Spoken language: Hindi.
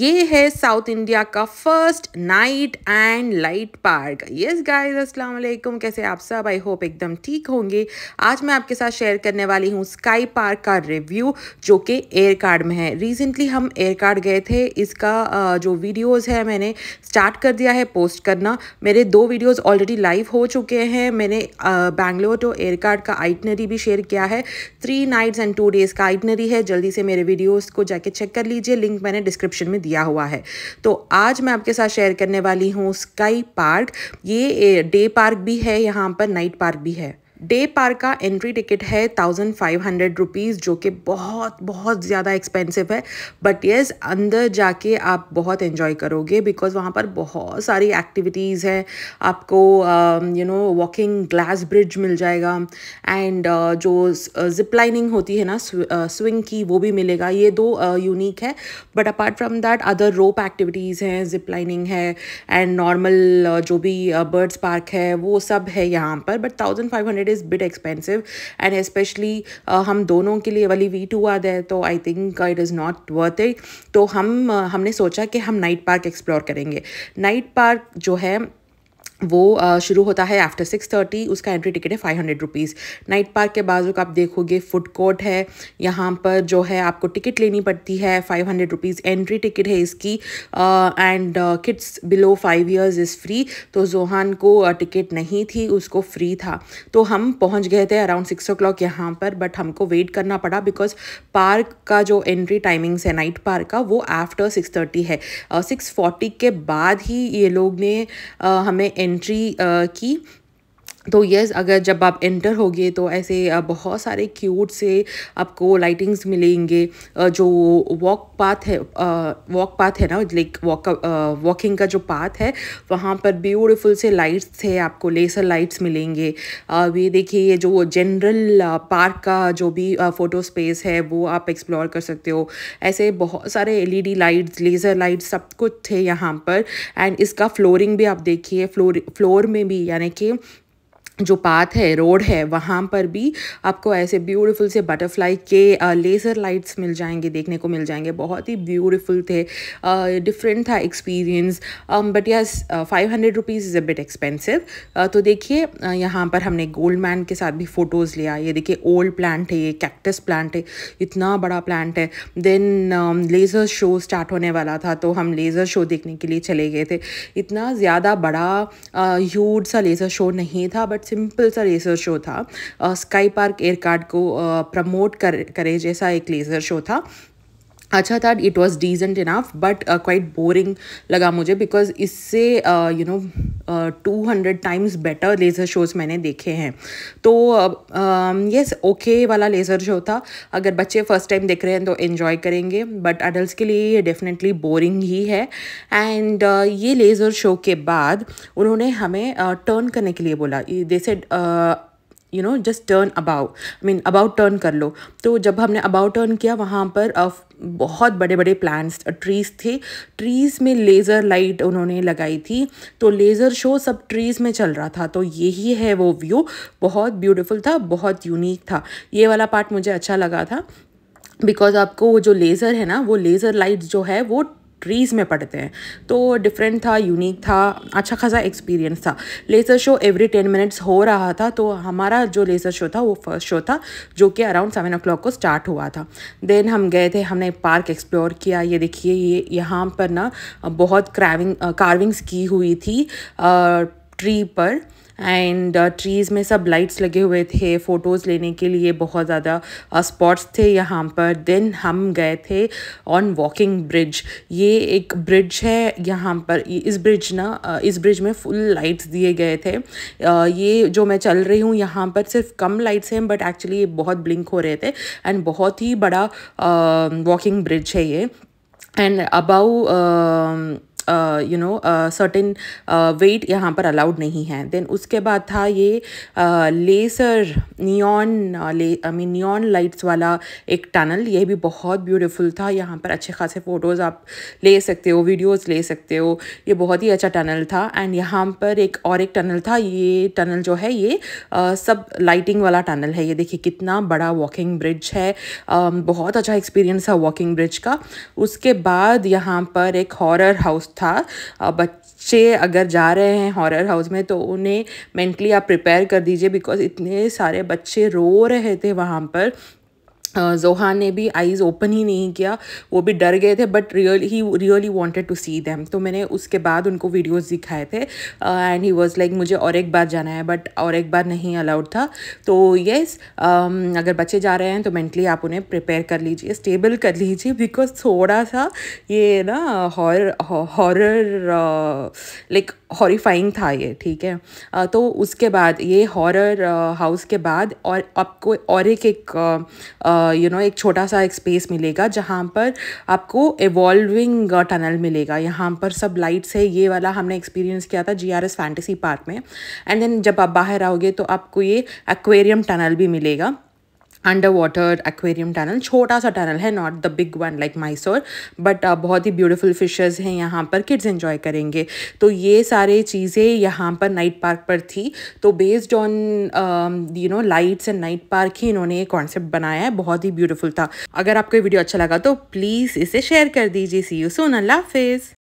ये है साउथ इंडिया का first night and light park yes guys अस्सलाम वालेकुम कैसे आप सब आई होप एकदम ठीक होंगे आज मैं आपके साथ शेयर करने वाली हूँ स्काई पार्क का रिव्यू जो कि एयर कार्ड में है रिसेंटली हम एयर कार्ड गए थे इसका जो वीडियोस है मैंने स्टार्ट कर दिया है पोस्ट करना मेरे दो वीडियोज ऑलरेडी लाइव हो चुके हैं मैंने बैंगलोर टू एयर कार्ड का आइटनरी भी शेयर किया है three nights and two days का आइटनरी है जल्दी से मेरे वीडियोज़ को जाके चेक कर लीजिए लिंक मैंने डिस्क्रिप्शन में दिया हुआ है तो आज मैं आपके साथ शेयर करने वाली हूँ स्काई पार्क ये डे पार्क भी है यहाँ पर नाइट पार्क भी है डे पार का एंट्री टिकट है थाउजेंड फाइव हंड्रेड रुपीज़ जो कि बहुत बहुत ज़्यादा एक्सपेंसिव है बट येस अंदर जाके आप बहुत इन्जॉय करोगे बिकॉज वहाँ पर बहुत सारी एक्टिविटीज़ हैं आपको you know walking glass bridge मिल जाएगा एंड uh, जो जिप uh, लाइनिंग होती है ना स्विंग uh, की वो भी मिलेगा ये दो यूनिक uh, है but apart from that other rope activities हैं जिप लाइनिंग है एंड नॉर्मल uh, जो भी बर्ड्स uh, पार्क है वो सब है यहाँ पर but thousand five hundred is bit expensive and specially हम दोनों के लिए वाली वी टू आद है तो I think it is not worth it तो हम uh, हमने सोचा कि हम नाइट पार्क एक्सप्लोर करेंगे नाइट पार्क जो है वो शुरू होता है आफ्टर सिक्स थर्टी उसका एंट्री टिकट है five hundred rupees night park के बाजू का आप देखोगे फूड कोर्ट है यहाँ पर जो है आपको टिकट लेनी पड़ती है five hundred rupees entry ticket है इसकी and kids below five years is free तो जोहान को टिकट नहीं थी उसको फ्री था तो हम पहुँच गए थे अराउंड सिक्स ओ क्लॉक यहाँ पर बट हमको वेट करना पड़ा बिकॉज पार्क का जो एंट्री टाइमिंग्स है नाइट पार्क का वो आफ्टर सिक्स थर्टी है सिक्स uh, फोर्टी के बाद ही ये लोग ने uh, हमें entry uh, key तो यस अगर जब आप एंटर होगे तो ऐसे बहुत सारे क्यूट से आपको लाइटिंग्स मिलेंगे जो वॉक पाथ है वॉक पाथ है ना लाइक वॉक वॉकिंग का जो पाथ है वहाँ पर ब्यूटीफुल से लाइट्स थे आपको लेसर लाइट्स मिलेंगे ये देखिए ये जो जनरल पार्क का जो भी फ़ोटो स्पेस है वो आप एक्सप्लोर कर सकते हो ऐसे बहुत सारे एल लाइट्स लेज़र लाइट्स सब कुछ थे यहाँ पर एंड इसका फ्लोरिंग भी आप देखिए फ्लोर फ्लोर में भी यानी कि जो पाथ है रोड है वहाँ पर भी आपको ऐसे ब्यूटीफुल से बटरफ्लाई के लेज़र लाइट्स मिल जाएंगे देखने को मिल जाएंगे बहुत ही ब्यूटीफुल थे डिफरेंट था experience but yes five hundred rupees is a bit expensive तो देखिए यहाँ पर हमने गोल्ड मैन के साथ भी फ़ोटोज़ लिया ये देखिए ओल्ड प्लांट है ये कैक्टस प्लांट है इतना बड़ा प्लांट है देन लेज़र शो स्टार्ट होने वाला था तो हम लेज़र शो देखने के लिए चले गए थे इतना ज़्यादा बड़ा ह्यूज सा लेज़र शो नहीं था बट बहुत सिंपल सा लेज़र शो था स्काई पार्क एयरकार्ड को प्रमोट कर करे जैसा एक लेज़र शो था अच्छा था it was decent enough but quite boring लगा मुझे बिकॉज इससे you know two hundred times better laser shows मैंने देखे हैं तो yes uh, okay yes, okay वाला लेज़र शो था अगर बच्चे फर्स्ट टाइम देख रहे हैं तो इन्जॉय करेंगे बट अडल्ट के लिए ये डेफिनेटली बोरिंग ही है एंड uh, ये लेज़र शो के बाद उन्होंने हमें टर्न uh, करने के लिए बोला they said you know just turn about I mean about turn कर लो तो जब हमने अबाउट टर्न किया वहाँ पर बहुत बड़े बड़े प्लांट्स ट्रीज थे ट्रीज में लेज़र लाइट उन्होंने लगाई थी तो लेज़र शो सब ट्रीज में चल रहा था तो यही है वो व्यू बहुत ब्यूटीफुल था बहुत यूनिक था ये वाला पार्ट मुझे अच्छा लगा था बिकॉज आपको वो जो लेज़र है ना वो लेज़र लाइट जो है वो ट्रीज़ में पढ़ते हैं तो डिफरेंट था यूनिक था अच्छा खासा एक्सपीरियंस था laser show every ten minutes हो रहा था तो हमारा जो लेज़र शो था वो फर्स्ट शो था जो कि अराउंड सेवन ओ को स्टार्ट हुआ था देन हम गए थे हमने पार्क एक्सप्लोर किया ये देखिए ये यहाँ पर ना बहुत क्रैविंग कार्विंग्स की हुई थी ट्री पर एंड ट्रीज़ uh, में सब लाइट्स लगे हुए थे फ़ोटोज़ लेने के लिए बहुत ज़्यादा स्पॉट्स uh, थे यहाँ पर देन हम गए थे ऑन वॉकिंग ब्रिज ये एक ब्रिज है यहाँ पर इस ब्रिज ना uh, इस ब्रिज में फुल लाइट्स दिए गए थे ये जो मैं चल रही हूँ यहाँ पर सिर्फ कम लाइट्स हैं बट एक्चुअली ये बहुत ब्लिंक हो रहे थे एंड बहुत ही बड़ा वॉकिंग ब्रिज है ये and about you know certain weight यहाँ पर अलाउड नहीं है देन उसके बाद था ये लेसर नियॉन ले आई मीन नियॉन लाइट्स वाला एक टनल ये भी बहुत ब्यूटीफुल था यहाँ पर अच्छे खासे फ़ोटोज़ आप ले सकते हो वीडियोस ले सकते हो ये बहुत ही अच्छा टनल था एंड यहाँ पर एक और एक टनल था ये टनल जो है ये uh, सब लाइटिंग वाला टनल है ये देखिए कितना बड़ा वॉकिंग ब्रिज है uh, बहुत अच्छा एक्सपीरियंस था वॉकिंग ब्रिज का उसके बाद यहाँ पर एक हॉर हाउस था बच्चे अगर जा रहे हैं हॉरर हाउस में तो उन्हें मेंटली आप प्रिपेयर कर दीजिए बिकॉज इतने सारे बच्चे रो रहे थे वहाँ पर जोहान ने भी आईज़ ओपन ही नहीं किया वो भी डर गए थे बट रियल ही really wanted to see them तो मैंने उसके बाद उनको वीडियोज़ दिखाए थे एंड ही वॉज़ लाइक मुझे और एक बार जाना है बट और एक बार नहीं अलाउड था तो येस yes, um, अगर बच्चे जा रहे हैं तो मैंटली आप उन्हें प्रिपेयर कर लीजिए स्टेबल कर लीजिए बिकॉज थोड़ा सा ये ना हॉर हॉरर लाइक हॉरीफाइंग था ये ठीक है uh, तो उसके बाद ये हॉर हाउस uh, के बाद और आपको और एक एक uh, यू नो एक छोटा सा एक स्पेस मिलेगा जहाँ पर आपको एवॉल्विंग टनल मिलेगा यहाँ पर सब लाइट्स है ये वाला हमने एक्सपीरियंस किया था G R S fantasy park में एंड देन जब आप बाहर आओगे तो आपको ये एक्वेरियम टनल भी मिलेगा अंडर वाटर एक्वेरियम टनल छोटा सा टनल है not the big one like Mysore but बहुत ही ब्यूटीफुल फिशेज हैं यहाँ पर किड्स इन्जॉय करेंगे तो ये सारे चीज़ें यहाँ पर नाइट पार्क पर थी तो based on you know lights and night park ही इन्होंने ये कॉन्सेप्ट बनाया है बहुत ही ब्यूटीफुल था अगर आपको वीडियो अच्छा लगा तो प्लीज़ इसे शेयर कर दीजिए सी यू सोन अल्लाह हाफिज़